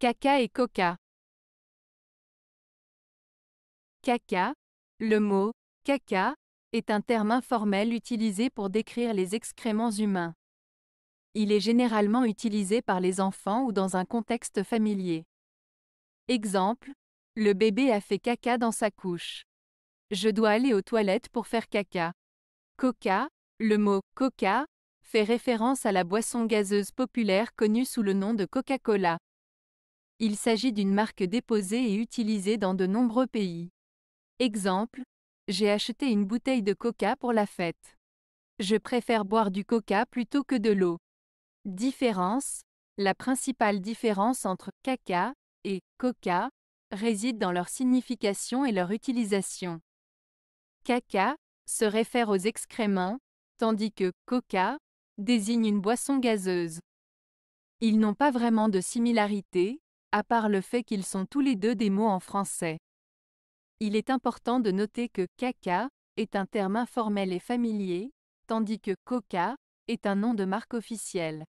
Caca et coca. Caca. Le mot caca est un terme informel utilisé pour décrire les excréments humains. Il est généralement utilisé par les enfants ou dans un contexte familier. Exemple, le bébé a fait caca dans sa couche. Je dois aller aux toilettes pour faire caca. Coca, le mot coca fait référence à la boisson gazeuse populaire connue sous le nom de Coca-Cola. Il s'agit d'une marque déposée et utilisée dans de nombreux pays. Exemple, j'ai acheté une bouteille de coca pour la fête. Je préfère boire du coca plutôt que de l'eau. Différence La principale différence entre caca et coca réside dans leur signification et leur utilisation. Caca se réfère aux excréments, tandis que coca désigne une boisson gazeuse. Ils n'ont pas vraiment de similarité, à part le fait qu'ils sont tous les deux des mots en français. Il est important de noter que caca est un terme informel et familier, tandis que coca est un nom de marque officielle.